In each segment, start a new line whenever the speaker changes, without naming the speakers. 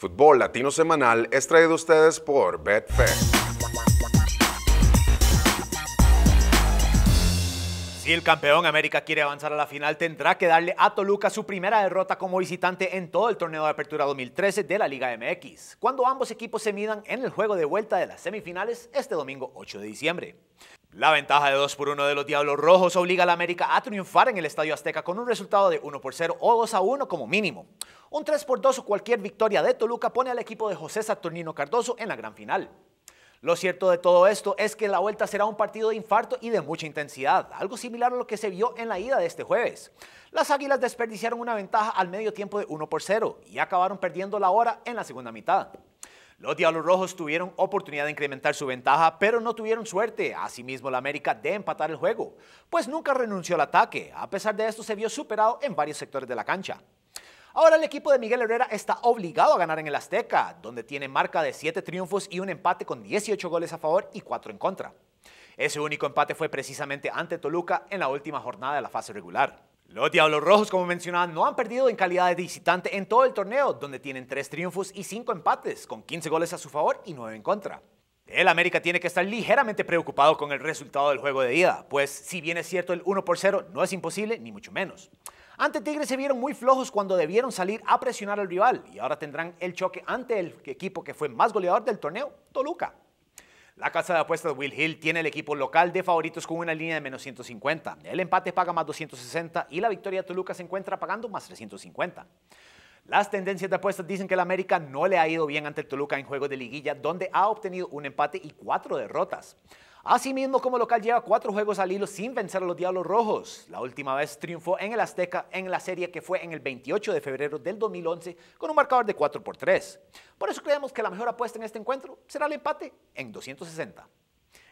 Fútbol Latino Semanal es traído a ustedes por Betfair. Si el campeón América quiere avanzar a la final, tendrá que darle a Toluca su primera derrota como visitante en todo el torneo de apertura 2013 de la Liga MX, cuando ambos equipos se midan en el juego de vuelta de las semifinales este domingo 8 de diciembre. La ventaja de 2 por 1 de los Diablos Rojos obliga a la América a triunfar en el Estadio Azteca con un resultado de 1 por 0 o 2 a 1 como mínimo. Un 3 por 2 o cualquier victoria de Toluca pone al equipo de José Saturnino Cardoso en la gran final. Lo cierto de todo esto es que la vuelta será un partido de infarto y de mucha intensidad, algo similar a lo que se vio en la ida de este jueves. Las Águilas desperdiciaron una ventaja al medio tiempo de 1 por 0 y acabaron perdiendo la hora en la segunda mitad. Los Diablos Rojos tuvieron oportunidad de incrementar su ventaja, pero no tuvieron suerte. Asimismo, la América de empatar el juego, pues nunca renunció al ataque. A pesar de esto, se vio superado en varios sectores de la cancha. Ahora el equipo de Miguel Herrera está obligado a ganar en el Azteca, donde tiene marca de 7 triunfos y un empate con 18 goles a favor y 4 en contra. Ese único empate fue precisamente ante Toluca en la última jornada de la fase regular. Los Diablos Rojos, como mencionaba, no han perdido en calidad de visitante en todo el torneo, donde tienen tres triunfos y cinco empates, con 15 goles a su favor y 9 en contra. El América tiene que estar ligeramente preocupado con el resultado del juego de ida, pues si bien es cierto el 1 por 0 no es imposible, ni mucho menos. Ante Tigres se vieron muy flojos cuando debieron salir a presionar al rival y ahora tendrán el choque ante el equipo que fue más goleador del torneo, Toluca. La casa de apuestas Will Hill tiene el equipo local de favoritos con una línea de menos 150. El empate paga más 260 y la victoria de Toluca se encuentra pagando más 350. Las tendencias de apuestas dicen que el América no le ha ido bien ante el Toluca en juegos de liguilla, donde ha obtenido un empate y cuatro derrotas. Asimismo, como local lleva cuatro juegos al hilo sin vencer a los Diablos Rojos. La última vez triunfó en el Azteca en la serie que fue en el 28 de febrero del 2011 con un marcador de 4 por 3. Por eso creemos que la mejor apuesta en este encuentro será el empate en 260.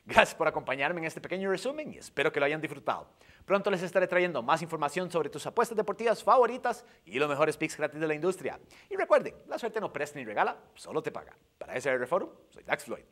Gracias por acompañarme en este pequeño resumen y espero que lo hayan disfrutado. Pronto les estaré trayendo más información sobre tus apuestas deportivas favoritas y los mejores picks gratis de la industria. Y recuerden, la suerte no presta ni regala, solo te paga. Para SR Forum, soy Dax Floyd.